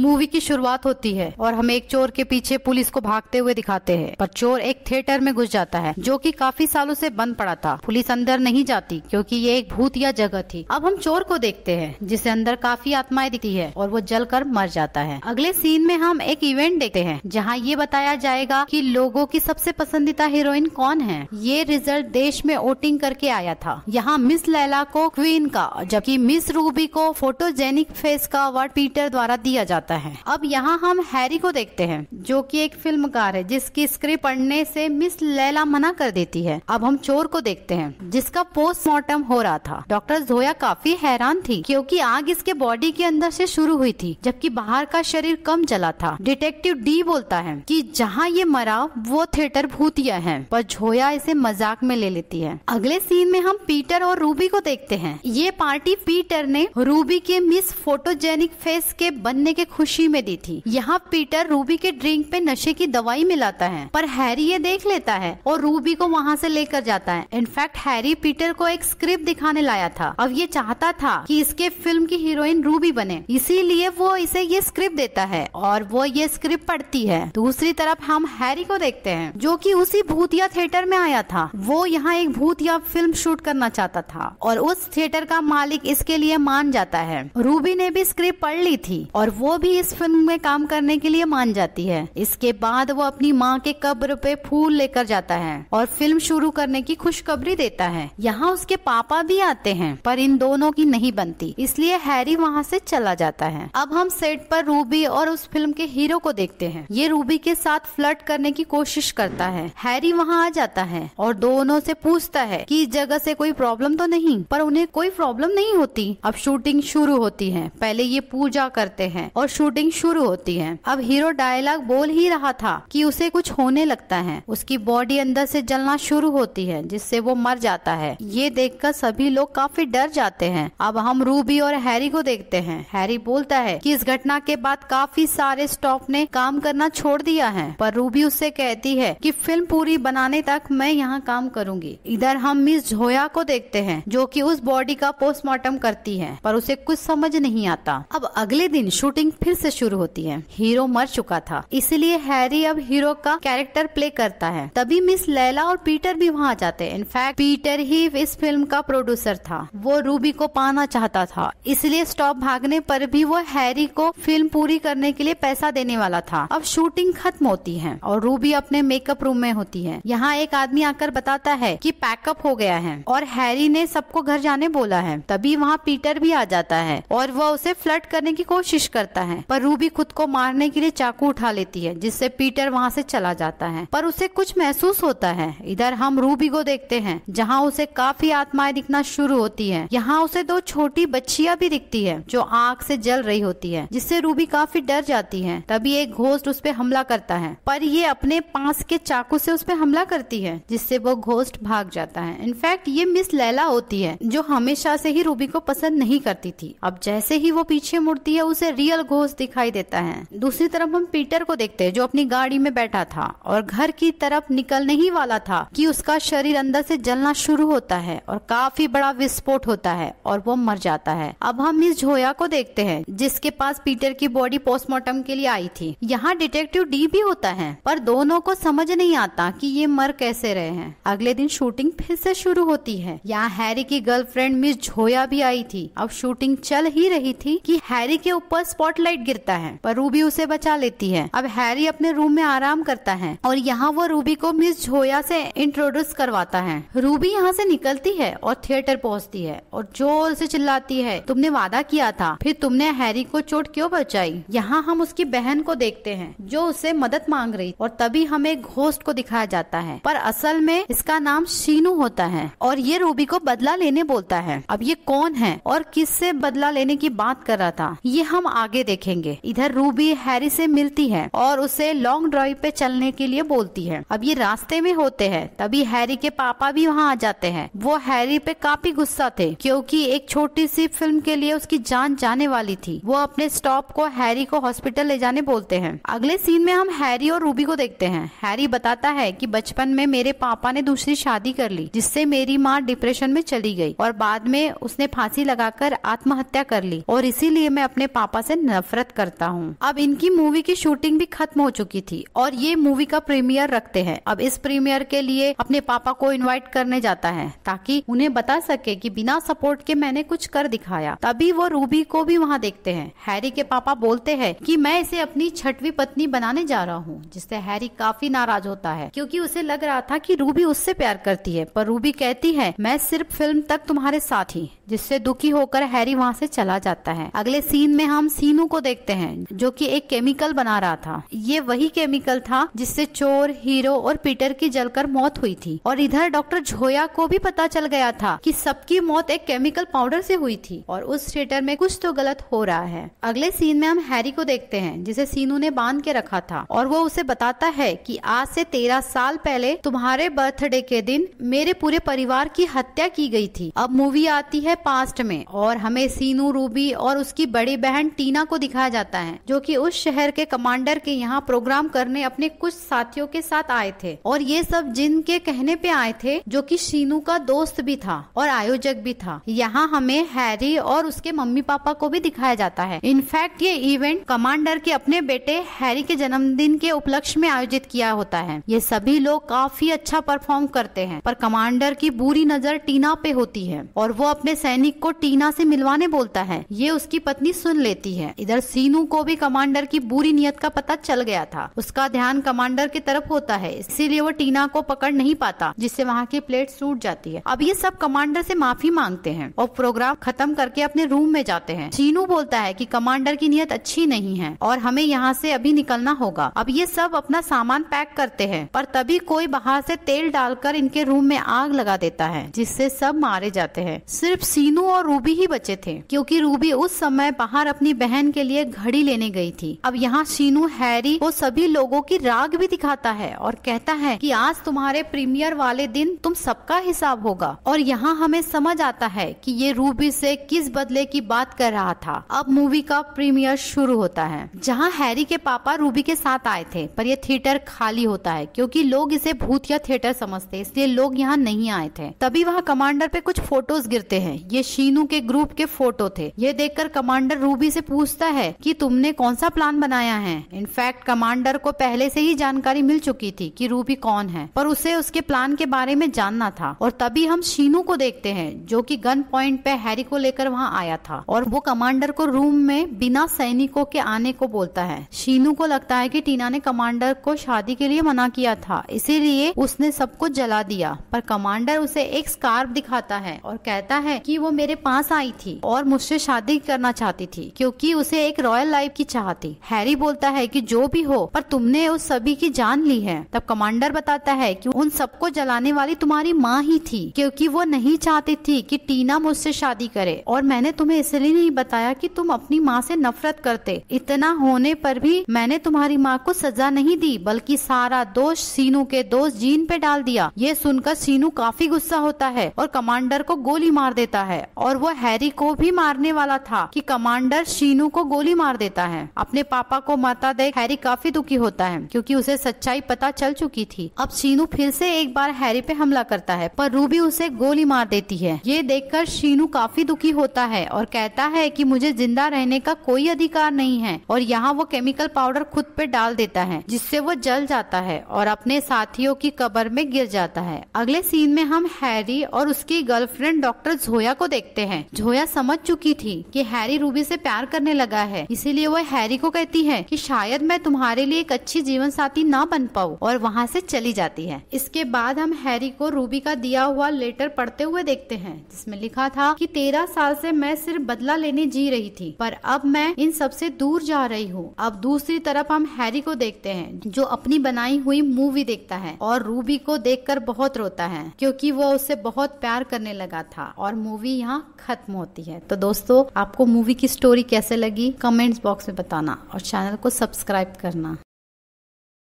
movie की शुरुआत होती है और हमें एक चोर के पीछे पुलिस को भागते हुए दिखाते हैं पर चोर एक थिएटर में घुस जाता है जो कि काफी सालों से बंद पड़ा था पुलिस अंदर नहीं जाती क्योंकि ये एक भूतिया जगह थी अब हम चोर को देखते हैं जिसे अंदर काफी आत्माएं दिखती है और वो जल कर मर जाता है अगले सीन में हम एक इवेंट देखते हैं जहाँ ये बताया जाएगा की लोगो की सबसे पसंदीदा हीरोइन कौन है ये रिजल्ट देश में वोटिंग करके आया था यहाँ मिस लैला को क्वीन का जबकि मिस रूबी को फोटोजेनिक फेस का अवार्ड पीटर द्वारा दिया जाता जाता है अब यहाँ हम हैरी को देखते हैं जो कि एक फिल्मकार है जिसकी स्क्रिप्ट पढ़ने से मिस लैला मना कर देती है अब हम चोर को देखते हैं जिसका पोस्टमार्टम हो रहा था डॉक्टर जोया काफी हैरान थी क्योंकि आग इसके बॉडी के अंदर से शुरू हुई थी जबकि बाहर का शरीर कम जला था डिटेक्टिव डी बोलता है कि जहाँ ये मरा वो थिएटर भूतिया है पर जोया इसे मजाक में ले लेती है अगले सीन में हम पीटर और रूबी को देखते हैं ये पार्टी पीटर ने रूबी के मिस फोटोजेनिक फेस के बनने के खुशी में दी थी यहाँ पीटर रूबी के ड्रिंक पे नशे की दवाई मिलाता है पर हैरी ये देख लेता है और रूबी को वहाँ से लेकर जाता है इनफैक्ट हैरी पीटर को एक स्क्रिप्ट दिखाने लाया था अब ये चाहता था कि इसके फिल्म की हीरोइन रूबी बने इसीलिए वो इसे ये स्क्रिप्ट देता है और वो ये स्क्रिप्ट पढ़ती है दूसरी तरफ हम हैरी को देखते हैं जो की उसी भूतिया थिएटर में आया था वो यहाँ एक भूतिया फिल्म शूट करना चाहता था और उस थिएटर का मालिक इसके लिए मान जाता है रूबी ने भी स्क्रिप्ट पढ़ ली थी और वो भी इस फिल्म में काम करने के लिए मान जाती है इसके बाद वो अपनी माँ के कब्र पे फूल लेकर जाता है और फिल्म शुरू करने की खुशखबरी देता है यहाँ उसके पापा भी आते हैं पर इन दोनों की नहीं बनती इसलिए हैरी वहाँ से चला जाता है अब हम सेट पर रूबी और उस फिल्म के हीरो को देखते हैं ये रूबी के साथ फ्लर्ट करने की कोशिश करता है हैरी वहाँ आ जाता है और दोनों से पूछता है कि इस जगह से कोई प्रॉब्लम तो नहीं पर उन्हें कोई प्रॉब्लम नहीं होती अब शूटिंग शुरू होती है पहले ये पूजा करते हैं और और शूटिंग शुरू होती है अब हीरो डायलॉग बोल ही रहा था कि उसे कुछ होने लगता है उसकी बॉडी अंदर से जलना शुरू होती है जिससे वो मर जाता है ये देखकर सभी लोग काफी डर जाते हैं अब हम रूबी और हैरी को देखते हैं हैरी बोलता है कि इस घटना के बाद काफी सारे स्टॉफ ने काम करना छोड़ दिया है पर रूबी उससे कहती है कि फिल्म पूरी बनाने तक मैं यहाँ काम करूंगी इधर हम मिस झोया को देखते हैं जो कि उस बॉडी का पोस्टमार्टम करती है पर उसे कुछ समझ नहीं आता अब अगले दिन शूटिंग फिर से शुरू होती है हीरो मर चुका था इसलिए हैरी अब हीरो का कैरेक्टर प्ले करता है तभी मिस लैला और पीटर भी वहाँ जाते हैं इनफैक्ट पीटर ही इस फिल्म का प्रोड्यूसर था वो रूबी को पाना चाहता था इसलिए स्टॉप भागने पर भी वो हैरी को फिल्म पूरी करने के लिए पैसा देने वाला था अब शूटिंग खत्म होती है और रूबी अपने मेकअप रूम में होती है यहाँ एक आदमी आकर बताता है कि पैकअप हो गया है और हैरी ने सबको घर जाने बोला है तभी वहाँ पीटर भी आ जाता है और वह उसे फ्लट करने की कोशिश करता है है पर रूबी खुद को मारने के लिए चाकू उठा लेती है जिससे पीटर वहाँ से चला जाता है पर उसे कुछ महसूस होता है इधर हम रूबी को देखते हैं जहाँ उसे काफी आत्माएं दिखना शुरू होती है यहाँ उसे दो छोटी बच्चिया भी दिखती है जो आग से जल रही होती है जिससे रूबी काफी डर जाती है तभी एक घोस्ट उस पर हमला करता है पर ये अपने पास के चाकू से उस पर हमला करती है जिससे वो घोस्ट भाग जाता है इनफैक्ट ये मिस लैला होती है जो हमेशा से ही रूबी को पसंद नहीं करती थी अब जैसे ही वो पीछे मुड़ती है उसे रियल घोस्ट ठोस दिखाई देता है दूसरी तरफ हम पीटर को देखते हैं जो अपनी गाड़ी में बैठा था और घर की तरफ निकलने ही वाला था कि उसका शरीर अंदर से जलना शुरू होता है और काफी बड़ा विस्फोट होता है और वो मर जाता है अब हम मिस झोया को देखते हैं जिसके पास पीटर की बॉडी पोस्टमार्टम के लिए आई थी यहाँ डिटेक्टिव डी भी होता है पर दोनों को समझ नहीं आता की ये मर कैसे रहे हैं अगले दिन शूटिंग फिर से शुरू होती है यहाँ हैरी की गर्लफ्रेंड मिस झोया भी आई थी अब शूटिंग चल ही रही थी कि हैरी के ऊपर स्पॉटलाइट फ्लाइट गिरता है पर रूबी उसे बचा लेती है अब हैरी अपने रूम में आराम करता है और यहाँ वो रूबी को मिस झोया से इंट्रोड्यूस करवाता है रूबी यहाँ से निकलती है और थिएटर पहुँचती है और जोर से चिल्लाती है तुमने वादा किया था फिर तुमने हैरी को चोट क्यों बचाई यहाँ हम उसकी बहन को देखते हैं जो उसे मदद मांग रही और तभी हमें घोस्ट को दिखाया जाता है पर असल में इसका नाम शीनू होता है और ये रूबी को बदला लेने बोलता है अब ये कौन है और किस से बदला लेने की बात कर रहा था ये हम आगे देख देखेंगे इधर रूबी हैरी से मिलती है और उसे लॉन्ग ड्राइव पे चलने के लिए बोलती है अब ये रास्ते में होते हैं तभी हैरी के पापा भी वहाँ आ जाते हैं वो हैरी पे काफी गुस्सा थे क्योंकि एक छोटी सी फिल्म के लिए उसकी जान जाने वाली थी वो अपने स्टॉप को हैरी को हॉस्पिटल ले जाने बोलते हैं अगले सीन में हम हैरी और रूबी को देखते हैं हैरी बताता है कि बचपन में मेरे पापा ने दूसरी शादी कर ली जिससे मेरी माँ डिप्रेशन में चली गई और बाद में उसने फांसी लगाकर आत्महत्या कर ली और इसीलिए मैं अपने पापा से नफ नफरत करता हूँ अब इनकी मूवी की शूटिंग भी खत्म हो चुकी थी और ये मूवी का प्रीमियर रखते हैं अब इस प्रीमियर के लिए अपने पापा को इनवाइट करने जाता है ताकि उन्हें बता सके कि बिना सपोर्ट के मैंने कुछ कर दिखाया तभी वो रूबी को भी वहाँ देखते हैं हैरी के पापा बोलते हैं कि मैं इसे अपनी छठवी पत्नी बनाने जा रहा हूँ जिससे हैरी काफी नाराज होता है क्योंकि उसे लग रहा था कि रूबी उससे प्यार करती है पर रूबी कहती है मैं सिर्फ फिल्म तक तुम्हारे साथ ही जिससे दुखी होकर हैरी वहाँ से चला जाता है अगले सीन में हम सीनू को देखते हैं जो कि एक केमिकल बना रहा था ये वही केमिकल था जिससे चोर हीरो और पीटर की जलकर मौत हुई थी और इधर डॉक्टर झोया को भी पता चल गया था कि सबकी मौत एक केमिकल पाउडर से हुई थी और उस थिएटर में कुछ तो गलत हो रहा है अगले सीन में हम हैरी को देखते हैं जिसे सीनू ने बांध के रखा था और वो उसे बताता है कि आज से तेरह साल पहले तुम्हारे बर्थडे के दिन मेरे पूरे परिवार की हत्या की गई थी अब मूवी आती है पास्ट में और हमें सीनू रूबी और उसकी बड़ी बहन टीना को दिखाया जाता है जो कि उस शहर के कमांडर के यहाँ प्रोग्राम करने अपने कुछ साथियों के साथ आए थे और ये सब जिन के कहने पे आए थे जो कि शीनू का दोस्त भी था और आयोजक भी था यहाँ हमें हैरी और उसके मम्मी पापा को भी दिखाया जाता है इनफैक्ट ये इवेंट कमांडर के अपने बेटे हैरी के जन्मदिन के उपलक्ष्य में आयोजित किया होता है ये सभी लोग काफी अच्छा परफॉर्म करते हैं पर कमांडर की बुरी नजर टीना पे होती है और वो अपने सैनिक को टीना से मिलवाने बोलता है ये उसकी पत्नी सुन लेती है इधर सीनू को भी कमांडर की बुरी नियत का पता चल गया था उसका ध्यान कमांडर की तरफ होता है इसीलिए वो टीना को पकड़ नहीं पाता जिससे वहाँ की प्लेट टूट जाती है अब ये सब कमांडर से माफी मांगते हैं और प्रोग्राम खत्म करके अपने रूम में जाते हैं सीनू बोलता है कि कमांडर की नीयत अच्छी नहीं है और हमें यहाँ से अभी निकलना होगा अब ये सब अपना सामान पैक करते हैं पर तभी कोई बाहर से तेल डालकर इनके रूम में आग लगा देता है जिससे सब मारे जाते हैं सिर्फ सीनू और रूबी ही बचे थे क्योंकि रूबी उस समय बाहर अपनी बहन के लिए घड़ी लेने गई थी अब यहाँ सीनू हैरी वो सभी लोगों की राग भी दिखाता है और कहता है कि आज तुम्हारे प्रीमियर वाले दिन तुम सबका हिसाब होगा और यहाँ हमें समझ आता है कि ये रूबी से किस बदले की बात कर रहा था अब मूवी का प्रीमियर शुरू होता है जहाँ हैरी के पापा रूबी के साथ आए थे पर यह थिएटर खाली होता है क्योंकि लोग इसे भूतिया थिएटर समझते इसलिए लोग यहाँ नहीं आए थे तभी वहाँ कमांडर पे कुछ फोटोज गिरते हैं ये शीनू के ग्रुप के फोटो थे ये देखकर कमांडर रूबी से पूछता है कि तुमने कौन सा प्लान बनाया है इनफैक्ट कमांडर को पहले से ही जानकारी मिल चुकी थी कि रूबी कौन है पर उसे उसके प्लान के बारे में जानना था और तभी हम शीनू को देखते हैं जो कि गन पॉइंट पे हैरी को लेकर वहाँ आया था और वो कमांडर को रूम में बिना सैनिकों के आने को बोलता है शीनू को लगता है की टीना ने कमांडर को शादी के लिए मना किया था इसीलिए उसने सबको जला दिया पर कमांडर उसे एक स्कार्फ दिखाता है और कहता है लड़की वो मेरे पास आई थी और मुझसे शादी करना चाहती थी क्योंकि उसे एक रॉयल लाइफ की चाह थी हैरी बोलता है कि जो भी हो पर तुमने उस सभी की जान ली है तब कमांडर बताता है कि उन सबको जलाने वाली तुम्हारी माँ ही थी क्योंकि वो नहीं चाहती थी कि टीना मुझसे शादी करे और मैंने तुम्हें इसलिए नहीं बताया कि तुम अपनी माँ से नफरत करते इतना होने पर भी मैंने तुम्हारी माँ को सजा नहीं दी बल्कि सारा दोष सीनू के दोस्त जीन पे डाल दिया ये सुनकर सीनू काफी गुस्सा होता है और कमांडर को गोली मार देता देता है और वो हैरी को भी मारने वाला था कि कमांडर शीनू को गोली मार देता है अपने पापा को मारता देख हैरी काफी दुखी होता है क्योंकि उसे सच्चाई पता चल चुकी थी अब शीनू फिर से एक बार हैरी पे हमला करता है पर रूबी उसे गोली मार देती है ये देखकर शीनू काफी दुखी होता है और कहता है कि मुझे जिंदा रहने का कोई अधिकार नहीं है और यहाँ वो केमिकल पाउडर खुद पे डाल देता है जिससे वो जल जाता है और अपने साथियों की कबर में गिर जाता है अगले सीन में हम हैरी और उसकी गर्लफ्रेंड डॉक्टर जोया जोया को देखते हैं जोया समझ चुकी थी कि हैरी रूबी से प्यार करने लगा है इसीलिए वह हैरी को कहती है कि शायद मैं तुम्हारे लिए एक अच्छी जीवन साथी ना बन पाऊँ और वहाँ से चली जाती है इसके बाद हम हैरी को रूबी का दिया हुआ लेटर पढ़ते हुए देखते हैं जिसमे लिखा था की तेरह साल से मैं सिर्फ बदला लेने जी रही थी पर अब मैं इन सबसे दूर जा रही हूँ अब दूसरी तरफ हम हैरी को देखते हैं जो अपनी बनाई हुई मूवी देखता है और रूबी को देखकर बहुत रोता है क्योंकि वो उससे बहुत प्यार करने लगा था और मूवी मूवी यहाँ खत्म होती है तो दोस्तों आपको मूवी की स्टोरी कैसे लगी कमेंट्स बॉक्स में बताना और चैनल को सब्सक्राइब करना